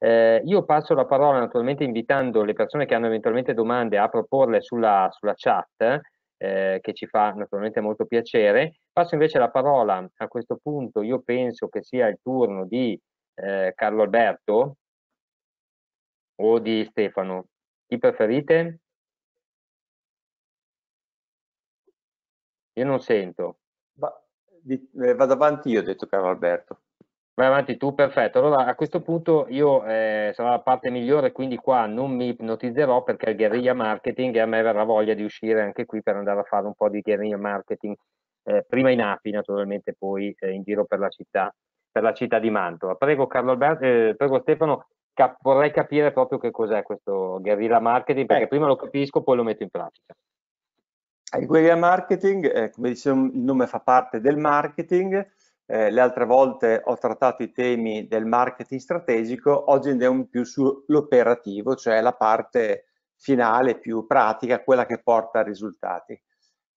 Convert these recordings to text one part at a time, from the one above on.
Eh, io passo la parola naturalmente invitando le persone che hanno eventualmente domande a proporle sulla, sulla chat, eh, che ci fa naturalmente molto piacere. Passo invece la parola a questo punto, io penso che sia il turno di eh, Carlo Alberto o di Stefano. Chi preferite? Io non sento. Va, di, eh, vado avanti io, ho detto Carlo Alberto. Vai avanti tu, perfetto. Allora a questo punto io eh, sarà la parte migliore, quindi qua non mi ipnotizzerò perché è il guerriglia marketing e a me verrà voglia di uscire anche qui per andare a fare un po' di guerriglia marketing, eh, prima in api naturalmente, poi eh, in giro per la città, per la città di Mantova. Prego, Carlo Alberto, eh, prego Stefano, cap vorrei capire proprio che cos'è questo guerriglia marketing perché ecco. prima lo capisco, poi lo metto in pratica. Il guerriglia marketing, come dicevo, il nome fa parte del marketing eh, le altre volte ho trattato i temi del marketing strategico, oggi andiamo più sull'operativo, cioè la parte finale più pratica, quella che porta a risultati.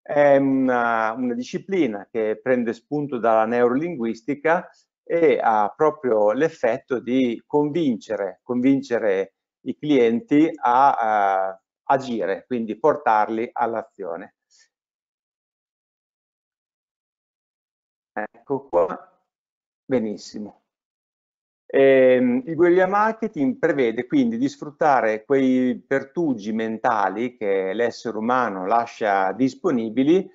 È una, una disciplina che prende spunto dalla neurolinguistica e ha proprio l'effetto di convincere, convincere i clienti a, a eh, agire, quindi portarli all'azione. Ecco qua, benissimo. E, ehm, il guerriglia marketing prevede quindi di sfruttare quei pertugi mentali che l'essere umano lascia disponibili,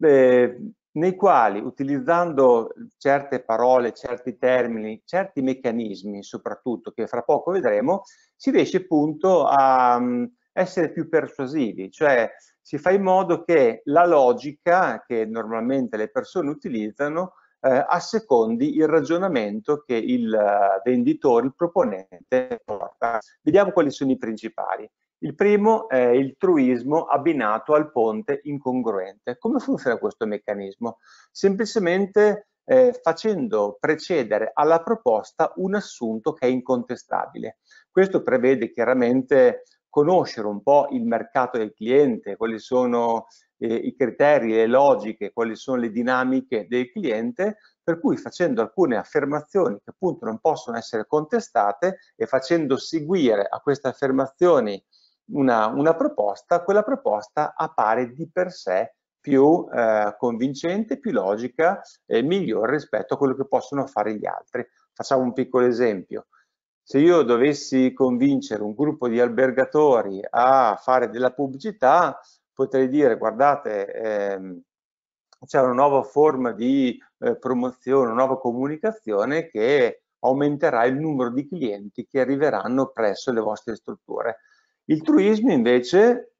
eh, nei quali utilizzando certe parole, certi termini, certi meccanismi soprattutto, che fra poco vedremo, si riesce appunto a mm, essere più persuasivi, cioè si fa in modo che la logica che normalmente le persone utilizzano eh, assecondi il ragionamento che il eh, venditore, il proponente porta. Vediamo quali sono i principali. Il primo è il truismo abbinato al ponte incongruente. Come funziona questo meccanismo? Semplicemente eh, facendo precedere alla proposta un assunto che è incontestabile. Questo prevede chiaramente conoscere un po' il mercato del cliente, quali sono eh, i criteri, le logiche, quali sono le dinamiche del cliente, per cui facendo alcune affermazioni che appunto non possono essere contestate e facendo seguire a queste affermazioni una, una proposta, quella proposta appare di per sé più eh, convincente, più logica e migliore rispetto a quello che possono fare gli altri. Facciamo un piccolo esempio se io dovessi convincere un gruppo di albergatori a fare della pubblicità, potrei dire guardate, ehm, c'è una nuova forma di eh, promozione, una nuova comunicazione che aumenterà il numero di clienti che arriveranno presso le vostre strutture. Il truismo invece,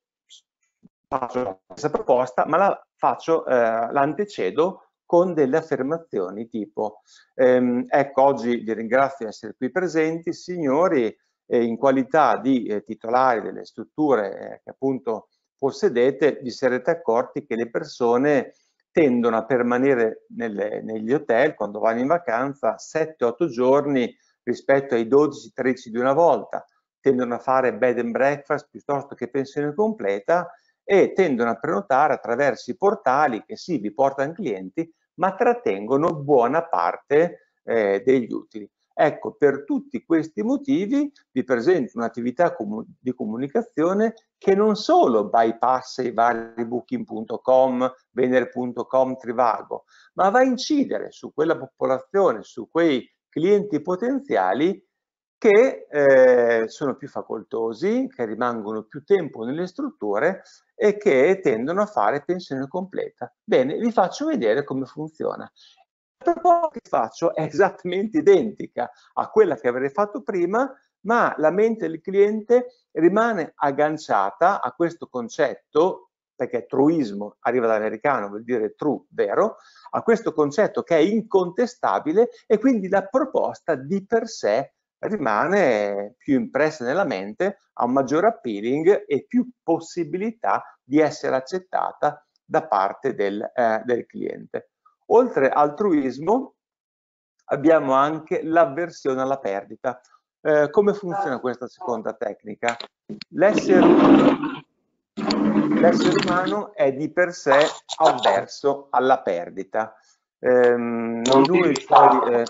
faccio questa proposta, ma la faccio, eh, l'antecedo con delle affermazioni tipo ehm, ecco oggi vi ringrazio di essere qui presenti, signori eh, in qualità di eh, titolari delle strutture eh, che appunto possedete vi sarete accorti che le persone tendono a permanere nelle, negli hotel quando vanno in vacanza 7-8 giorni rispetto ai 12-13 di una volta, tendono a fare bed and breakfast piuttosto che pensione completa e tendono a prenotare attraverso i portali che sì, vi portano clienti, ma trattengono buona parte eh, degli utili. Ecco, per tutti questi motivi vi presento un'attività comu di comunicazione che non solo bypassa i vari booking.com, vener.com, Trivago, ma va a incidere su quella popolazione, su quei clienti potenziali che eh, sono più facoltosi, che rimangono più tempo nelle strutture e che tendono a fare pensione completa. Bene, vi faccio vedere come funziona. La proposta che faccio è esattamente identica a quella che avrei fatto prima, ma la mente del cliente rimane agganciata a questo concetto, perché truismo arriva dall'americano, vuol dire true, vero, a questo concetto che è incontestabile e quindi la proposta di per sé è rimane più impressa nella mente, ha un maggior appealing e più possibilità di essere accettata da parte del, eh, del cliente. Oltre altruismo abbiamo anche l'avversione alla perdita. Eh, come funziona questa seconda tecnica? L'essere, umano è di per sé avverso alla perdita. Eh, noi, poi,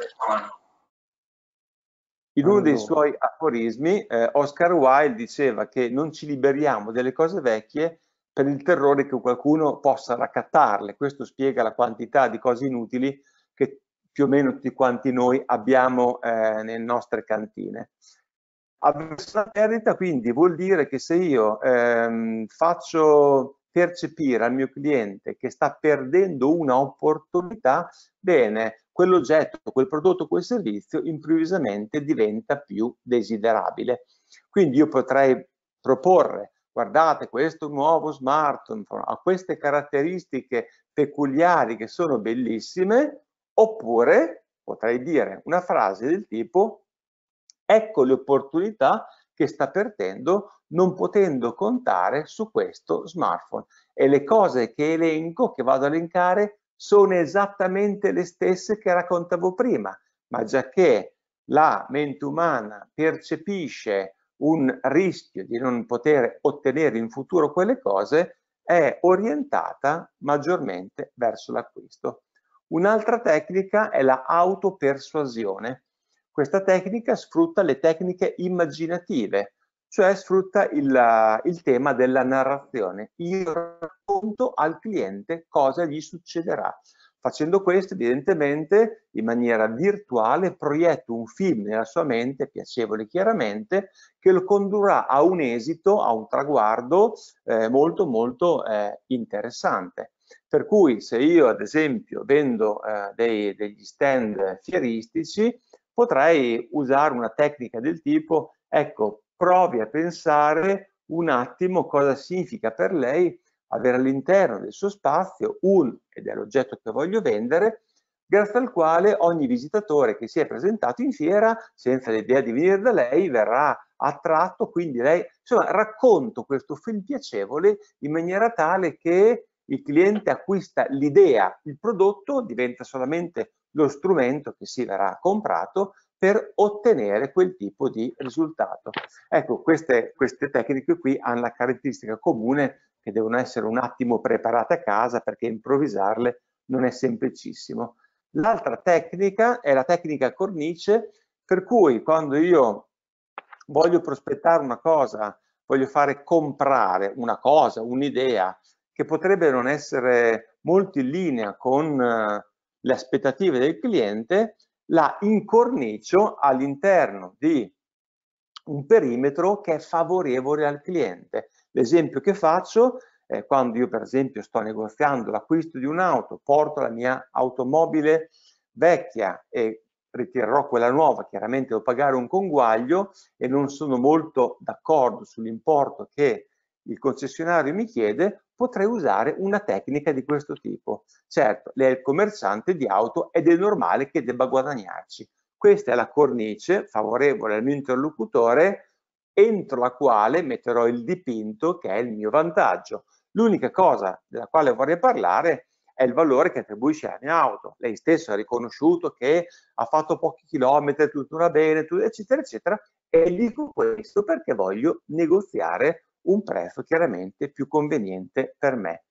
in uno allora. dei suoi aforismi, eh, Oscar Wilde diceva che non ci liberiamo delle cose vecchie per il terrore che qualcuno possa raccattarle. Questo spiega la quantità di cose inutili che più o meno tutti quanti noi abbiamo eh, nelle nostre cantine. Avversa la perdita quindi vuol dire che se io ehm, faccio percepire al mio cliente che sta perdendo una opportunità, bene, quell'oggetto, quel prodotto, quel servizio improvvisamente diventa più desiderabile. Quindi io potrei proporre, guardate questo nuovo smartphone ha queste caratteristiche peculiari che sono bellissime, oppure potrei dire una frase del tipo ecco le opportunità che sta perdendo non potendo contare su questo smartphone e le cose che elenco, che vado a elencare, sono esattamente le stesse che raccontavo prima, ma già che la mente umana percepisce un rischio di non poter ottenere in futuro quelle cose, è orientata maggiormente verso l'acquisto. Un'altra tecnica è la autopersuasione. Questa tecnica sfrutta le tecniche immaginative, cioè sfrutta il, il tema della narrazione. Io racconto al cliente cosa gli succederà. Facendo questo, evidentemente, in maniera virtuale, proietto un film nella sua mente, piacevole chiaramente, che lo condurrà a un esito, a un traguardo eh, molto molto eh, interessante. Per cui se io, ad esempio, vendo eh, dei, degli stand fieristici, potrei usare una tecnica del tipo, ecco, provi a pensare un attimo cosa significa per lei avere all'interno del suo spazio un, ed è l'oggetto che voglio vendere, grazie al quale ogni visitatore che si è presentato in fiera, senza l'idea di venire da lei, verrà attratto, quindi lei, insomma, racconto questo film piacevole in maniera tale che il cliente acquista l'idea, il prodotto diventa solamente lo strumento che si verrà comprato per ottenere quel tipo di risultato. Ecco, queste, queste tecniche qui hanno la caratteristica comune che devono essere un attimo preparate a casa perché improvvisarle non è semplicissimo. L'altra tecnica è la tecnica cornice, per cui quando io voglio prospettare una cosa, voglio fare comprare una cosa, un'idea che potrebbe non essere molto in linea con eh, le aspettative del cliente, la incornicio all'interno di un perimetro che è favorevole al cliente. L'esempio che faccio è quando io per esempio sto negoziando l'acquisto di un'auto, porto la mia automobile vecchia e ritirerò quella nuova, chiaramente devo pagare un conguaglio e non sono molto d'accordo sull'importo che il concessionario mi chiede, potrei usare una tecnica di questo tipo. Certo, lei è il commerciante di auto ed è normale che debba guadagnarci. Questa è la cornice favorevole al mio interlocutore entro la quale metterò il dipinto che è il mio vantaggio. L'unica cosa della quale vorrei parlare è il valore che attribuisce alla mia auto. Lei stesso ha riconosciuto che ha fatto pochi chilometri, tutto va bene, eccetera, eccetera. E dico questo perché voglio negoziare un prezzo chiaramente più conveniente per me.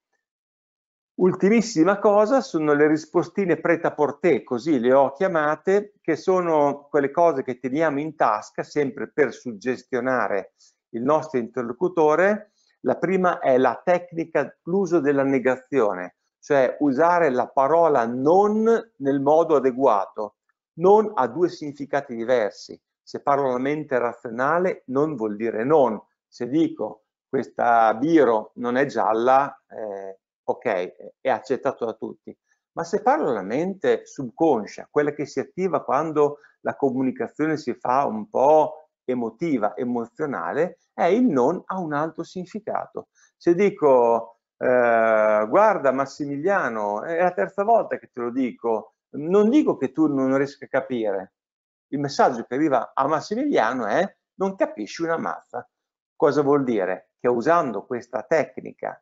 Ultimissima cosa sono le rispostine prêt-à-porter, così le ho chiamate, che sono quelle cose che teniamo in tasca sempre per suggestionare il nostro interlocutore. La prima è la tecnica, l'uso della negazione, cioè usare la parola non nel modo adeguato. Non ha due significati diversi. Se parlo alla mente razionale non vuol dire non. Se dico questa Biro non è gialla, eh, ok, è accettato da tutti. Ma se parlo la mente subconscia, quella che si attiva quando la comunicazione si fa un po' emotiva, emozionale, è il non ha un altro significato. Se dico, eh, guarda Massimiliano, è la terza volta che te lo dico, non dico che tu non riesca a capire. Il messaggio che arriva a Massimiliano è non capisci una mazza. Cosa vuol dire? che usando questa tecnica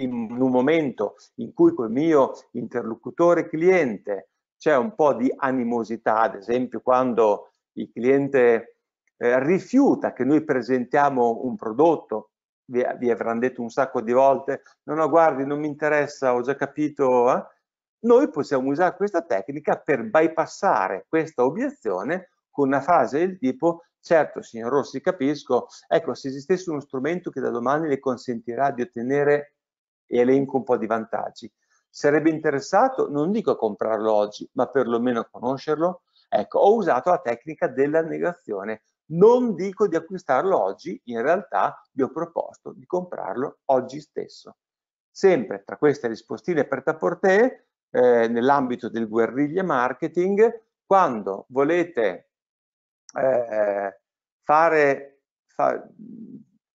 in un momento in cui col mio interlocutore cliente c'è un po' di animosità, ad esempio quando il cliente eh, rifiuta che noi presentiamo un prodotto, vi, vi, avranno detto un sacco di volte, no, no, guardi, non mi interessa, ho già capito, eh? noi possiamo usare questa tecnica per bypassare questa obiezione con una frase del tipo Certo, signor Rossi, capisco. Ecco, se esistesse uno strumento che da domani le consentirà di ottenere, e elenco un po' di vantaggi, sarebbe interessato, non dico a comprarlo oggi, ma perlomeno a conoscerlo? Ecco, ho usato la tecnica della negazione. Non dico di acquistarlo oggi, in realtà vi ho proposto di comprarlo oggi stesso. Sempre tra queste rispostine per taportè, eh, nell'ambito del guerriglia marketing, quando volete eh, fare, fa,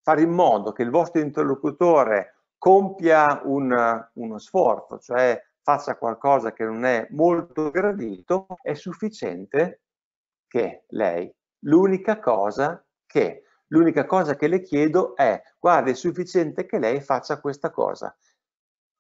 fare in modo che il vostro interlocutore compia un, uno sforzo, cioè faccia qualcosa che non è molto gradito, è sufficiente che lei, l'unica cosa che, l'unica cosa che le chiedo è, guarda, è sufficiente che lei faccia questa cosa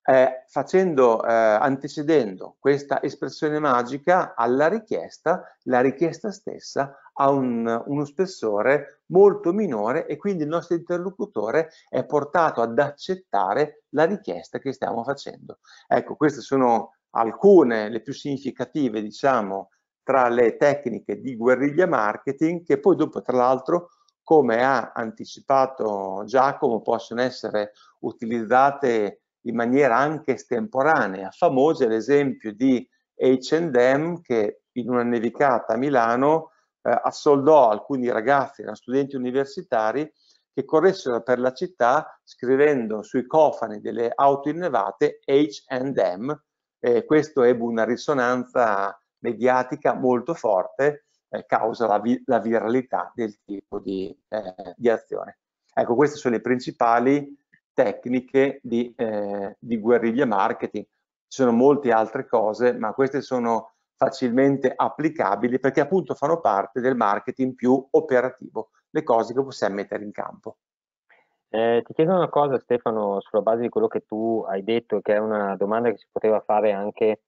eh, facendo, eh, antecedendo questa espressione magica alla richiesta, la richiesta stessa ha un, uno spessore molto minore e quindi il nostro interlocutore è portato ad accettare la richiesta che stiamo facendo. Ecco, queste sono alcune, le più significative, diciamo, tra le tecniche di guerriglia marketing che poi dopo, tra l'altro, come ha anticipato Giacomo, possono essere utilizzate in maniera anche estemporanea. Famoso è l'esempio di H&M che in una nevicata a Milano eh, assoldò alcuni ragazzi, erano studenti universitari, che corressero per la città scrivendo sui cofani delle auto innevate H&M. Eh, questo ebbe una risonanza mediatica molto forte, eh, causa la, vi la, viralità del tipo di, eh, di azione. Ecco, questi sono i principali tecniche di, eh, di guerriglia marketing. Ci sono molte altre cose, ma queste sono facilmente applicabili perché appunto fanno parte del marketing più operativo, le cose che possiamo mettere in campo. Eh, ti chiedo una cosa Stefano, sulla base di quello che tu hai detto, che è una domanda che si poteva fare anche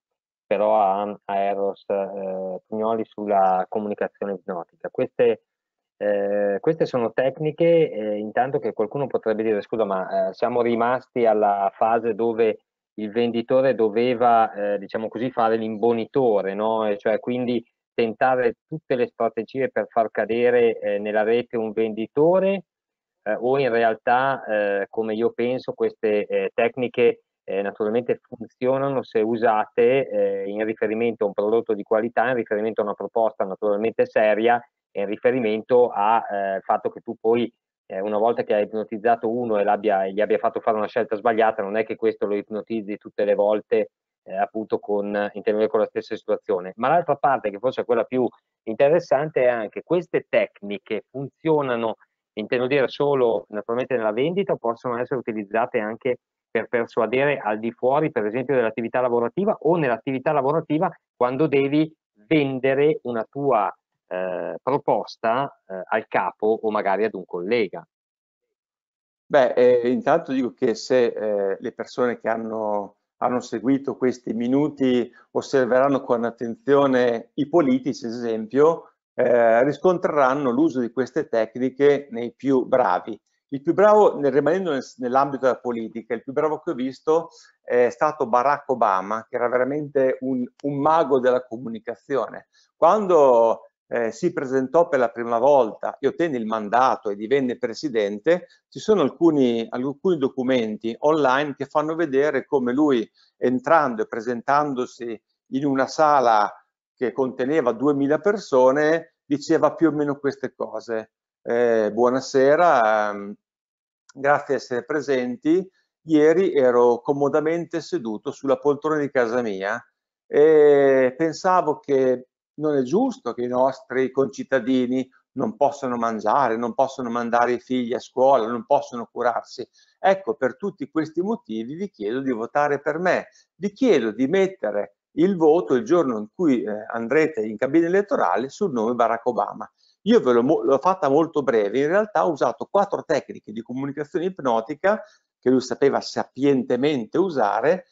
però a, a Eros eh, Pugnoli sulla comunicazione ipnotica. Queste eh, queste sono tecniche, eh, intanto che qualcuno potrebbe dire, scusa, ma eh, siamo rimasti alla fase dove il venditore doveva, eh, diciamo così, fare l'imbonitore, no? E cioè quindi tentare tutte le strategie per far cadere eh, nella rete un venditore o in realtà, come io penso, queste tecniche naturalmente funzionano se usate in riferimento a un prodotto di qualità, in riferimento a una proposta naturalmente seria in riferimento al eh, fatto che tu poi eh, una volta che hai ipnotizzato uno e, gli abbia fatto fare una scelta sbagliata, non è che questo lo ipnotizzi tutte le volte eh, appunto con, intervenire con la stessa situazione. Ma l'altra parte, che forse è quella più interessante, è anche queste tecniche funzionano, intendo dire, solo naturalmente nella vendita o possono essere utilizzate anche per persuadere al di fuori, per esempio, dell'attività lavorativa o nell'attività lavorativa quando devi vendere una tua eh, proposta eh, al capo o magari ad un collega? Beh, eh, intanto dico che se eh, le persone che hanno, hanno, seguito questi minuti osserveranno con attenzione i politici, ad esempio, eh, riscontreranno l'uso di queste tecniche nei più bravi. Il più bravo, rimanendo nell'ambito della politica, il più bravo che ho visto è stato Barack Obama, che era veramente un, un mago della comunicazione. Quando eh, si presentò per la prima volta e ottenne il mandato e divenne presidente, ci sono alcuni, alcuni documenti online che fanno vedere come lui entrando e presentandosi in una sala che conteneva 2000 persone diceva più o meno queste cose. Eh, buonasera, ehm, grazie di essere presenti. Ieri ero comodamente seduto sulla poltrona di casa mia e pensavo che non è giusto che i nostri concittadini non possano mangiare, non possono mandare i figli a scuola, non possono curarsi. Ecco, per tutti questi motivi vi chiedo di votare per me, vi chiedo di mettere il voto il giorno in cui eh, andrete in cabina elettorale sul nome Barack Obama. Io ve l'ho fatta molto breve, in realtà ho usato quattro tecniche di comunicazione ipnotica che lui sapeva sapientemente usare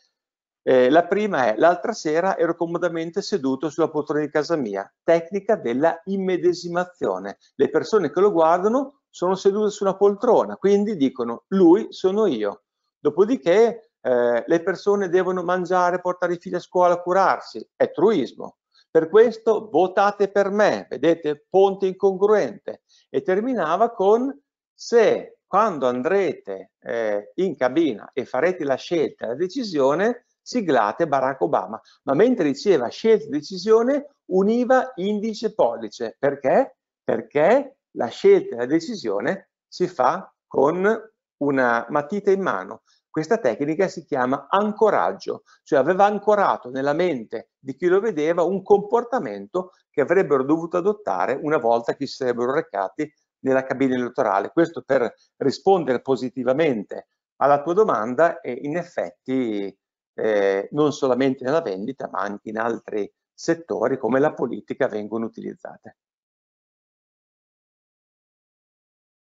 eh, la prima è, l'altra sera ero comodamente seduto sulla poltrona di casa mia, tecnica della immedesimazione. Le persone che lo guardano sono sedute su una poltrona, quindi dicono lui sono io. Dopodiché eh, le persone devono mangiare, portare i figli a scuola, curarsi, è truismo. Per questo votate per me, vedete, ponte incongruente. E terminava con se quando andrete eh, in cabina e farete la scelta, la decisione, siglate Barack Obama, ma mentre diceva scelta e decisione univa indice e pollice. Perché? Perché la scelta e la decisione si fa con una matita in mano. Questa tecnica si chiama ancoraggio, cioè aveva ancorato nella mente di chi lo vedeva un comportamento che avrebbero dovuto adottare una volta che si sarebbero recati nella cabina elettorale. Questo per rispondere positivamente alla tua domanda e in effetti eh, non solamente nella vendita ma anche in altri settori come la politica vengono utilizzate.